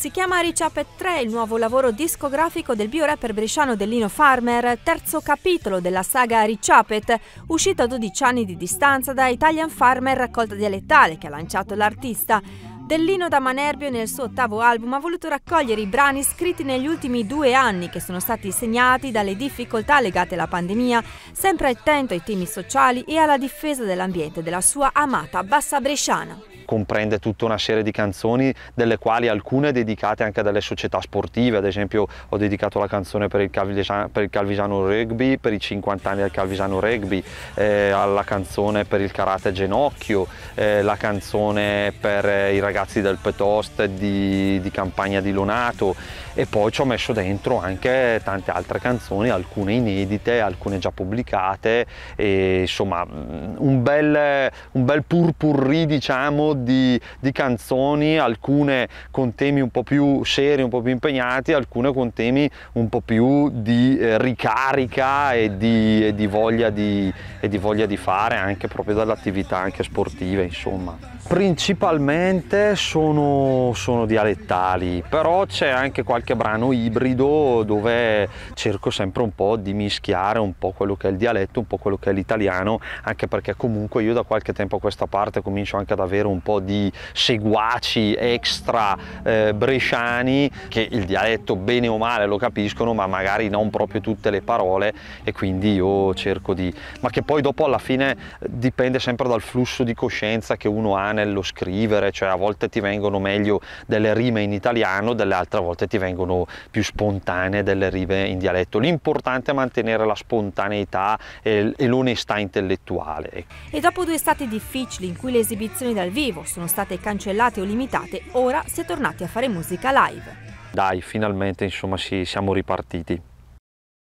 Si chiama Ricciapet 3, il nuovo lavoro discografico del biorapper bresciano Dellino Farmer, terzo capitolo della saga Ricciapet, uscito a 12 anni di distanza da Italian Farmer raccolta dialettale che ha lanciato l'artista. Dellino da Manerbio nel suo ottavo album ha voluto raccogliere i brani scritti negli ultimi due anni che sono stati segnati dalle difficoltà legate alla pandemia, sempre attento ai temi sociali e alla difesa dell'ambiente della sua amata bassa bresciana comprende tutta una serie di canzoni, delle quali alcune dedicate anche a delle società sportive, ad esempio ho dedicato la canzone per il, Calvisa, per il Calvisano Rugby, per i 50 anni del Calvisano Rugby, eh, alla canzone per il Karate Genocchio, eh, la canzone per eh, i ragazzi del Petost di, di Campagna di Lonato e poi ci ho messo dentro anche tante altre canzoni, alcune inedite, alcune già pubblicate, e, insomma mm, un bel, un bel purpurri diciamo di, di canzoni, alcune con temi un po' più seri, un po' più impegnati, alcune con temi un po' più di eh, ricarica e di, e, di di, e di, voglia di, fare anche proprio dall'attività anche sportiva insomma. Principalmente sono, sono dialettali, però c'è anche qualche brano ibrido dove cerco sempre un po' di mischiare un po' quello che è il dialetto, un po' quello che è l'italiano, anche perché comunque io da qualche tempo a questa parte comincio anche ad avere un po' po' di seguaci extra eh, bresciani che il dialetto bene o male lo capiscono ma magari non proprio tutte le parole e quindi io cerco di... ma che poi dopo alla fine dipende sempre dal flusso di coscienza che uno ha nello scrivere, cioè a volte ti vengono meglio delle rime in italiano, delle altre volte ti vengono più spontanee delle rime in dialetto. L'importante è mantenere la spontaneità e, l'onestà intellettuale. Ecco. E dopo due stati difficili in cui le esibizioni dal vivo motivo sono state cancellate o limitate, ora si è tornati a fare musica live. Dai, finalmente insomma sì, siamo ripartiti.